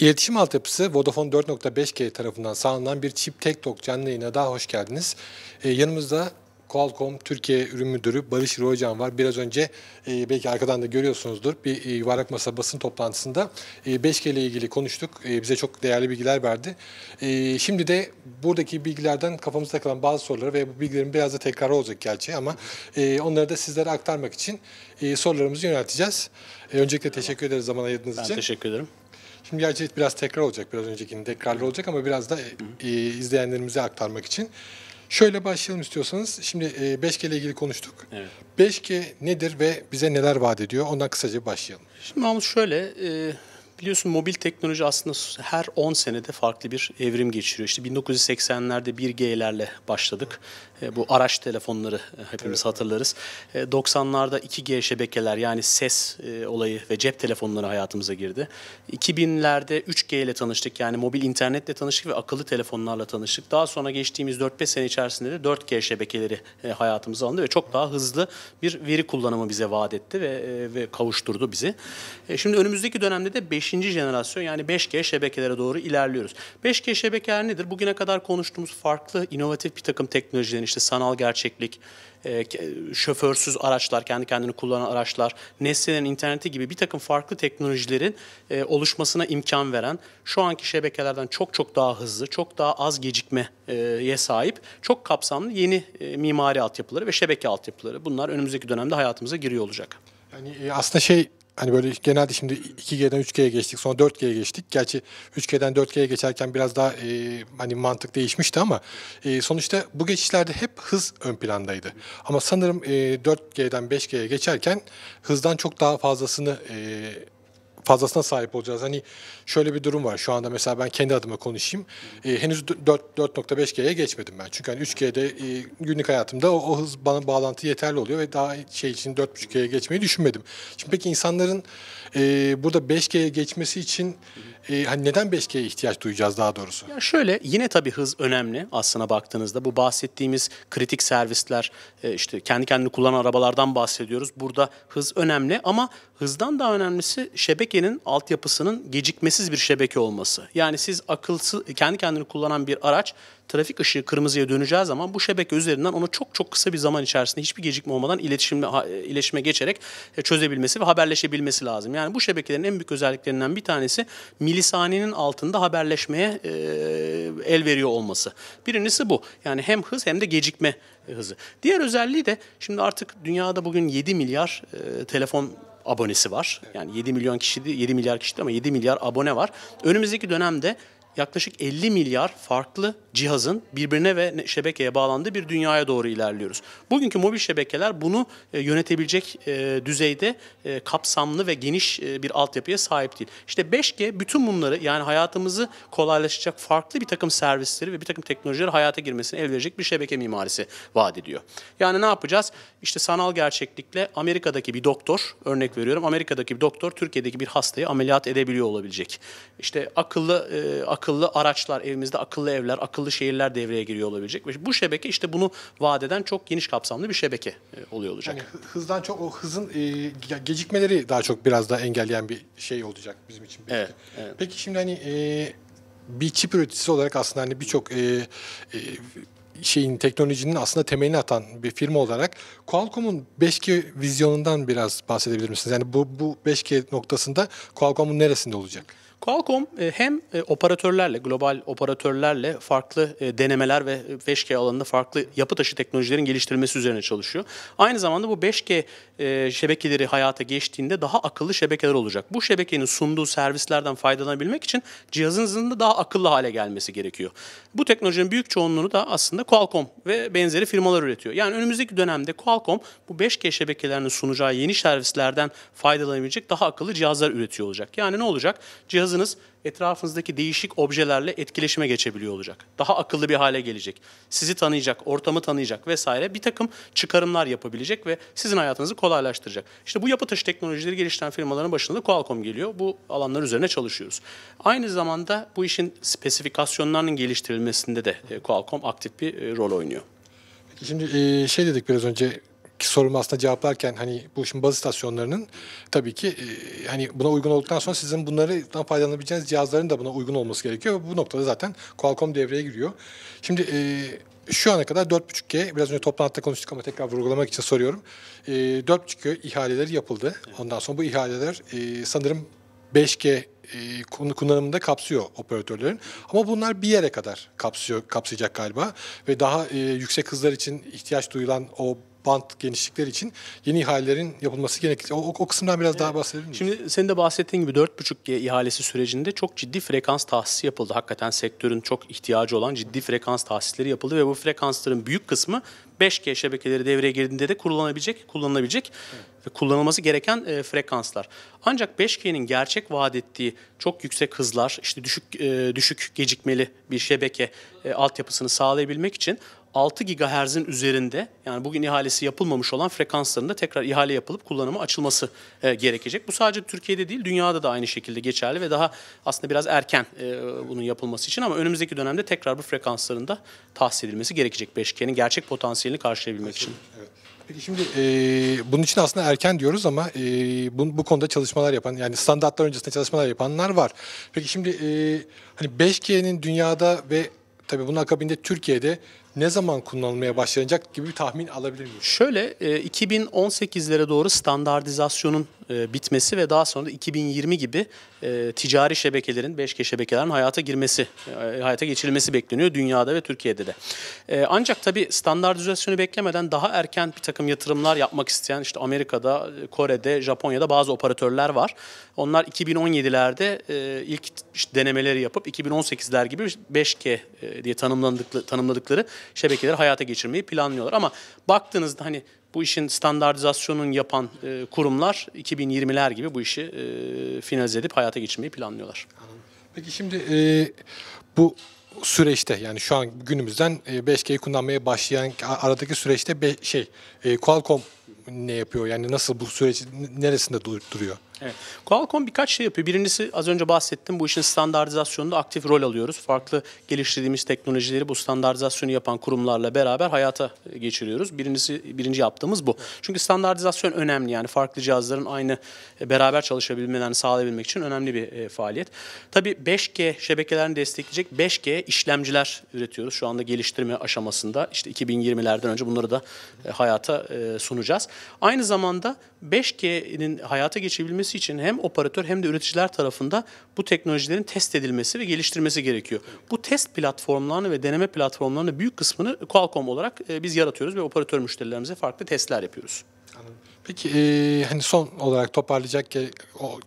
İletişim altyapısı Vodafone 4.5G tarafından sağlanan bir Chip Tech Talk canlı yayına daha hoş geldiniz. Ee, yanımızda Qualcomm Türkiye Ürün Müdürü Barış Rocan var. Biraz önce e, belki arkadan da görüyorsunuzdur bir e, yuvarlak masa basın toplantısında e, 5G ile ilgili konuştuk. E, bize çok değerli bilgiler verdi. E, şimdi de buradaki bilgilerden kafamızda kalan bazı soruları ve bu bilgilerin biraz da tekrarı olacak gerçi ama e, onları da sizlere aktarmak için e, sorularımızı yönelteceğiz. E, öncelikle teşekkür ederiz zaman ayırdığınız için. Ben teşekkür ederim. Şimdi gerçi biraz tekrar olacak, biraz öncekinin tekrarlı olacak ama biraz da e, izleyenlerimize aktarmak için. Şöyle başlayalım istiyorsanız. Şimdi 5G e, ile ilgili konuştuk. Evet. 5G nedir ve bize neler vaat ediyor? Ondan kısaca başlayalım. Şimdi Mahmut şöyle, e, biliyorsun mobil teknoloji aslında her 10 senede farklı bir evrim geçiriyor. İşte 1980'lerde 1G'lerle başladık. E, bu araç telefonları e, hepimiz evet. hatırlarız. 90'larda e, 2G şebekeler yani ses olayı ve cep telefonları hayatımıza girdi. 2000'lerde 3G ile tanıştık yani mobil internetle tanıştık ve akıllı telefonlarla tanıştık. Daha sonra geçtiğimiz 4-5 sene içerisinde de 4G şebekeleri hayatımıza alındı ve çok daha hızlı bir veri kullanımı bize vaat etti ve, ve kavuşturdu bizi. Şimdi önümüzdeki dönemde de 5. jenerasyon yani 5G şebekelere doğru ilerliyoruz. 5G şebekeler nedir? Bugüne kadar konuştuğumuz farklı inovatif bir takım teknolojilerin işte sanal gerçeklik, e, şoförsüz araçlar, kendi kendini kullanan araçlar, nesnelerin interneti gibi bir takım farklı teknolojilerin e, oluşmasına imkan veren, şu anki şebekelerden çok çok daha hızlı, çok daha az gecikmeye sahip, çok kapsamlı yeni e, mimari altyapıları ve şebeke altyapıları. Bunlar önümüzdeki dönemde hayatımıza giriyor olacak. Yani e, aslında şey hani böyle genelde şimdi 2G'den 3G'ye geçtik sonra 4G'ye geçtik. Gerçi 3G'den 4G'ye geçerken biraz daha e, hani mantık değişmişti ama e, sonuçta bu geçişlerde hep hız ön plandaydı. Ama sanırım e, 4G'den 5G'ye geçerken hızdan çok daha fazlasını e, fazlasına sahip olacağız. Hani şöyle bir durum var. Şu anda mesela ben kendi adıma konuşayım. E, henüz 4.5G'ye geçmedim ben. Çünkü hani 3G'de e, günlük hayatımda o, o hız bana bağlantı yeterli oluyor ve daha şey için 4.5G'ye geçmeyi düşünmedim. Şimdi peki insanların e, burada 5G'ye geçmesi için e, hani neden 5G'ye ihtiyaç duyacağız daha doğrusu? Ya şöyle yine tabii hız önemli aslına baktığınızda. Bu bahsettiğimiz kritik servisler e, işte kendi kendini kullanan arabalardan bahsediyoruz. Burada hız önemli ama hızdan daha önemlisi şebekenin altyapısının gecikmesiz bir şebeke olması. Yani siz akılsız kendi kendini kullanan bir araç trafik ışığı kırmızıya döneceği zaman bu şebeke üzerinden onu çok çok kısa bir zaman içerisinde hiçbir gecikme olmadan iletişimle iletişime geçerek e, çözebilmesi ve haberleşebilmesi lazım. Yani bu şebekelerin en büyük özelliklerinden bir tanesi milisaniyenin altında haberleşmeye e, el veriyor olması. Birincisi bu. Yani hem hız hem de gecikme hızı. Diğer özelliği de şimdi artık dünyada bugün 7 milyar e, telefon abonesi var. Yani 7 milyon kişi 7 milyar kişi ama 7 milyar abone var. Önümüzdeki dönemde yaklaşık 50 milyar farklı cihazın birbirine ve şebekeye bağlandığı bir dünyaya doğru ilerliyoruz. Bugünkü mobil şebekeler bunu e, yönetebilecek e, düzeyde e, kapsamlı ve geniş bir altyapıya sahip değil. İşte 5G bütün bunları yani hayatımızı kolaylaşacak farklı bir takım servisleri ve bir takım teknolojileri hayata girmesini el verecek bir şebeke mimarisi vaat ediyor. Yani ne yapacağız? İşte sanal gerçeklikle Amerika'daki bir doktor, örnek veriyorum Amerika'daki bir doktor Türkiye'deki bir hastayı ameliyat edebiliyor olabilecek. İşte akıllı akıllı akıllı araçlar, evimizde akıllı evler, akıllı şehirler devreye giriyor olabilecek. Ve bu şebeke işte bunu vaat eden çok geniş kapsamlı bir şebeke e, oluyor olacak. Yani hızdan çok o hızın e, gecikmeleri daha çok biraz daha engelleyen bir şey olacak bizim için. Belki. Evet, evet. Peki şimdi hani e, bir çip üreticisi olarak aslında hani birçok e, e, şeyin teknolojinin aslında temelini atan bir firma olarak Qualcomm'un 5G vizyonundan biraz bahsedebilir misiniz? Yani bu bu 5G noktasında Qualcomm'un neresinde olacak? Qualcomm e, hem e, operatörlerle, global operatörlerle farklı e, denemeler ve 5G alanında farklı yapı taşı teknolojilerin geliştirilmesi üzerine çalışıyor. Aynı zamanda bu 5G şebekeleri hayata geçtiğinde daha akıllı şebekeler olacak. Bu şebekenin sunduğu servislerden faydalanabilmek için cihazınızın da daha akıllı hale gelmesi gerekiyor. Bu teknolojinin büyük çoğunluğunu da aslında Qualcomm ve benzeri firmalar üretiyor. Yani önümüzdeki dönemde Qualcomm bu 5G şebekelerini sunacağı yeni servislerden faydalanabilecek daha akıllı cihazlar üretiyor olacak. Yani ne olacak? Cihaz cihazınız etrafınızdaki değişik objelerle etkileşime geçebiliyor olacak. Daha akıllı bir hale gelecek. Sizi tanıyacak, ortamı tanıyacak vesaire bir takım çıkarımlar yapabilecek ve sizin hayatınızı kolaylaştıracak. İşte bu yapı taşı teknolojileri geliştiren firmaların başında Qualcomm geliyor. Bu alanlar üzerine çalışıyoruz. Aynı zamanda bu işin spesifikasyonlarının geliştirilmesinde de e, Qualcomm aktif bir e, rol oynuyor. Şimdi e, şey dedik biraz önce sorumu aslında cevaplarken hani bu şimdi bazı istasyonlarının tabii ki e, hani buna uygun olduktan sonra sizin bunları faydalanabileceğiniz cihazların da buna uygun olması gerekiyor. Bu noktada zaten Qualcomm devreye giriyor. Şimdi e, şu ana kadar 4.5G, biraz önce toplantıda konuştuk ama tekrar vurgulamak için soruyorum. E, 4.5G ihaleleri yapıldı. Ondan sonra bu ihaleler e, sanırım 5G e, kullanımında kapsıyor operatörlerin. Ama bunlar bir yere kadar kapsıyor, kapsayacak galiba. Ve daha e, yüksek hızlar için ihtiyaç duyulan o bant genişlikleri için yeni ihalelerin yapılması gerekli. O, o, o kısımdan biraz evet. daha bahsedelim. Şimdi senin de bahsettiğin gibi 4.5G ihalesi sürecinde çok ciddi frekans tahsisi yapıldı. Hakikaten sektörün çok ihtiyacı olan ciddi frekans tahsisleri yapıldı ve bu frekansların büyük kısmı 5G şebekeleri devreye girdiğinde de kullanılabilecek, kullanılabilecek evet. ve kullanılması gereken e, frekanslar. Ancak 5G'nin gerçek vaat ettiği çok yüksek hızlar, işte düşük e, düşük gecikmeli bir şebeke e, altyapısını sağlayabilmek için 6 GHz'in üzerinde yani bugün ihalesi yapılmamış olan frekanslarında tekrar ihale yapılıp kullanıma açılması e, gerekecek. Bu sadece Türkiye'de değil dünyada da aynı şekilde geçerli ve daha aslında biraz erken e, bunun yapılması için ama önümüzdeki dönemde tekrar bu frekanslarında tahsis edilmesi gerekecek 5G'nin gerçek potansiyelini karşılayabilmek için. Evet. Peki şimdi e, bunun için aslında erken diyoruz ama e, bu, bu konuda çalışmalar yapan yani standartlar öncesinde çalışmalar yapanlar var. Peki şimdi e, hani 5G'nin dünyada ve tabii bunun akabinde Türkiye'de ne zaman kullanılmaya başlanacak gibi bir tahmin alabilir miyim? Şöyle 2018'lere e, doğru standartizasyonun e, bitmesi ve daha sonra da 2020 gibi e, ticari şebekelerin, 5G şebekelerin hayata girmesi, e, hayata geçirilmesi bekleniyor dünyada ve Türkiye'de de. E, ancak tabii standartizasyonu beklemeden daha erken bir takım yatırımlar yapmak isteyen işte Amerika'da, Kore'de, Japonya'da bazı operatörler var. Onlar 2017'lerde e, ilk denemeleri yapıp 2018'ler gibi 5G diye tanımladıkları şebekeleri hayata geçirmeyi planlıyorlar. Ama baktığınızda hani bu işin standartizasyonun yapan e, kurumlar 2020'ler gibi bu işi e, finalize edip hayata geçirmeyi planlıyorlar. Peki şimdi e, bu süreçte yani şu an günümüzden 5G'yi e, kullanmaya başlayan aradaki süreçte şey e, Qualcomm ne yapıyor? Yani nasıl bu süreç neresinde duruyor? Evet. Qualcomm birkaç şey yapıyor. Birincisi az önce bahsettim bu işin standartizasyonunda aktif rol alıyoruz. Farklı geliştirdiğimiz teknolojileri bu standartizasyonu yapan kurumlarla beraber hayata e, geçiriyoruz. Birincisi birinci yaptığımız bu. Çünkü standartizasyon önemli yani farklı cihazların aynı e, beraber çalışabilmelerini sağlayabilmek için önemli bir e, faaliyet. Tabii 5G şebekelerini destekleyecek 5G işlemciler üretiyoruz. Şu anda geliştirme aşamasında. İşte 2020'lerden önce bunları da e, hayata e, sunacağız. Aynı zamanda 5G'nin hayata geçebilmesi olabilmesi için hem operatör hem de üreticiler tarafında bu teknolojilerin test edilmesi ve geliştirmesi gerekiyor. Bu test platformlarını ve deneme platformlarının büyük kısmını Qualcomm olarak e, biz yaratıyoruz ve operatör müşterilerimize farklı testler yapıyoruz. Peki e, hani son olarak toparlayacak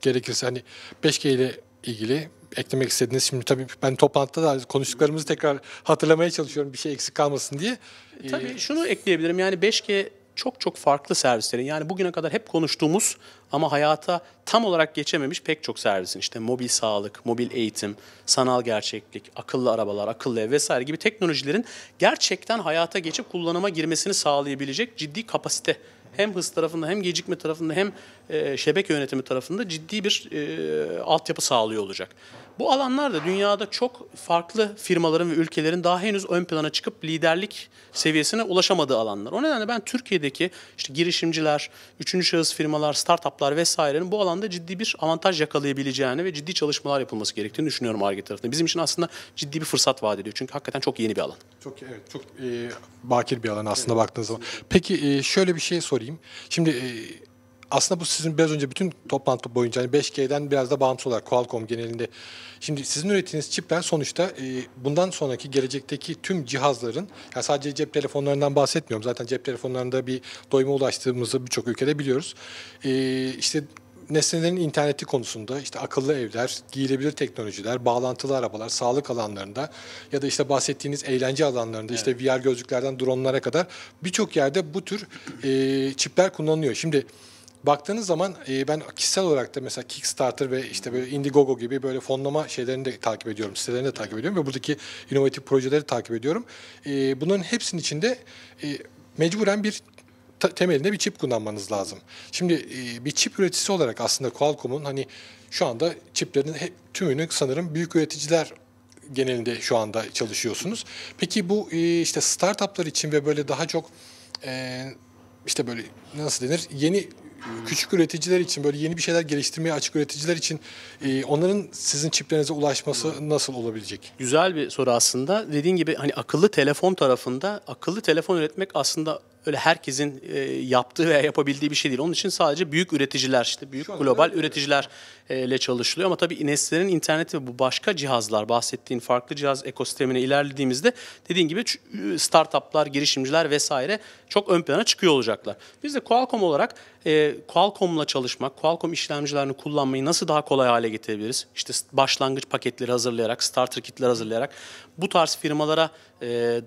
gerekirse hani 5G ile ilgili eklemek istediğiniz şimdi tabii ben toplantıda da konuştuklarımızı tekrar hatırlamaya çalışıyorum bir şey eksik kalmasın diye. E, tabii şunu ekleyebilirim yani 5G çok çok farklı servislerin yani bugüne kadar hep konuştuğumuz ama hayata tam olarak geçememiş pek çok servisin işte mobil sağlık, mobil eğitim, sanal gerçeklik, akıllı arabalar, akıllı ev vesaire gibi teknolojilerin gerçekten hayata geçip kullanıma girmesini sağlayabilecek ciddi kapasite hem hız tarafında hem gecikme tarafında hem e, şebeke yönetimi tarafında ciddi bir e, altyapı sağlıyor olacak. Bu alanlarda dünyada çok farklı firmaların ve ülkelerin daha henüz ön plana çıkıp liderlik seviyesine ulaşamadığı alanlar. O nedenle ben Türkiye'deki işte girişimciler, üçüncü şahıs firmalar, startuplar vesairenin bu alanda ciddi bir avantaj yakalayabileceğini ve ciddi çalışmalar yapılması gerektiğini düşünüyorum ARGE tarafında. Bizim için aslında ciddi bir fırsat vaat ediyor. Çünkü hakikaten çok yeni bir alan. Çok evet, çok e, bakir bir alan aslında evet, baktığınız zaman. Peki e, şöyle bir şey sorayım. Şimdi e, aslında bu sizin biraz önce bütün toplantı boyunca hani 5G'den biraz da bağımsız olarak Qualcomm genelinde. Şimdi sizin ürettiğiniz çipler sonuçta e, bundan sonraki gelecekteki tüm cihazların yani sadece cep telefonlarından bahsetmiyorum. Zaten cep telefonlarında bir doyuma ulaştığımızı birçok ülkede biliyoruz. E, işte nesnelerin interneti konusunda işte akıllı evler, giyilebilir teknolojiler, bağlantılı arabalar, sağlık alanlarında ya da işte bahsettiğiniz eğlence alanlarında evet. işte VR gözlüklerden dronlara kadar birçok yerde bu tür e, çipler kullanılıyor. Şimdi baktığınız zaman e, ben kişisel olarak da mesela Kickstarter ve işte böyle Indiegogo gibi böyle fonlama şeylerini de takip ediyorum, sitelerini de takip ediyorum ve buradaki inovatif projeleri takip ediyorum. E, bunların hepsinin içinde e, mecburen bir temelinde bir çip kullanmanız lazım. Şimdi e, bir çip üreticisi olarak aslında Qualcomm'un hani şu anda çiplerin hep, tümünü sanırım büyük üreticiler genelinde şu anda çalışıyorsunuz. Peki bu e, işte startuplar için ve böyle daha çok e, işte böyle nasıl denir yeni küçük üreticiler için böyle yeni bir şeyler geliştirmeye açık üreticiler için e, onların sizin çiplerinize ulaşması nasıl olabilecek? Güzel bir soru aslında. Dediğin gibi hani akıllı telefon tarafında akıllı telefon üretmek aslında öyle herkesin e, yaptığı veya yapabildiği bir şey değil. Onun için sadece büyük üreticiler işte büyük Şu global üreticilerle e, çalışılıyor ama tabii nesnelerin interneti ve bu başka cihazlar bahsettiğin farklı cihaz ekosistemine ilerlediğimizde dediğin gibi startuplar, girişimciler vesaire çok ön plana çıkıyor olacaklar. Biz de Qualcomm olarak e, Qualcomm'la çalışmak, Qualcomm işlemcilerini kullanmayı nasıl daha kolay hale getirebiliriz? İşte başlangıç paketleri hazırlayarak, starter kitler hazırlayarak bu tarz firmalara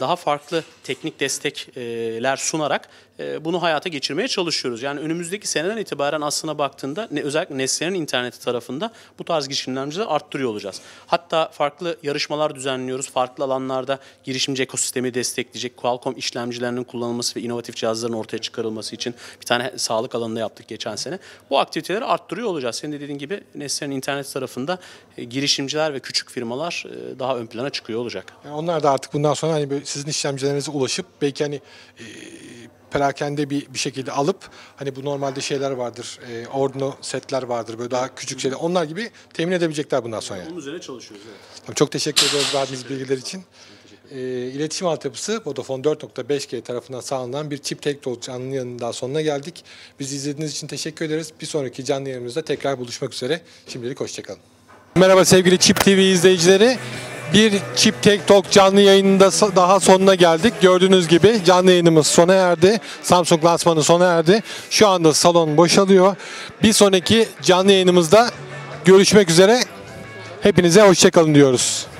daha farklı teknik destekler sunarak e, bunu hayata geçirmeye çalışıyoruz. Yani önümüzdeki seneden itibaren aslına baktığında ne, özellikle Nesne'nin interneti tarafında bu tarz girişimlerimizi arttırıyor olacağız. Hatta farklı yarışmalar düzenliyoruz. Farklı alanlarda girişimci ekosistemi destekleyecek Qualcomm işlemcilerinin kullanılması ve inovatif cihazların ortaya çıkarılması için bir tane sağlık alanında yaptık geçen sene. Bu aktiviteleri arttırıyor olacağız. Senin de dediğin gibi Nesne'nin interneti tarafında e, girişimciler ve küçük firmalar e, daha ön plana çıkıyor olacak. Yani onlar da artık bundan sonra hani sizin işlemcilerinize ulaşıp belki hani e perakende bir, bir şekilde alıp hani bu normalde şeyler vardır. E, Ordno setler vardır böyle daha küçük şeyler. Onlar gibi temin edebilecekler bundan sonra. Yani. Onun üzerine çalışıyoruz evet. çok teşekkür ederiz verdiğiniz bilgiler için. E, iletişim altyapısı Vodafone 4.5G tarafından sağlanan bir çip tek talk canlı yayınından sonuna geldik. Bizi izlediğiniz için teşekkür ederiz. Bir sonraki canlı yayınımızda tekrar buluşmak üzere. Şimdilik hoşçakalın. Merhaba sevgili Çip TV izleyicileri. Bir Çip Tek Tok canlı yayınında daha sonuna geldik. Gördüğünüz gibi canlı yayınımız sona erdi. Samsung lansmanı sona erdi. Şu anda salon boşalıyor. Bir sonraki canlı yayınımızda görüşmek üzere. Hepinize hoşçakalın diyoruz.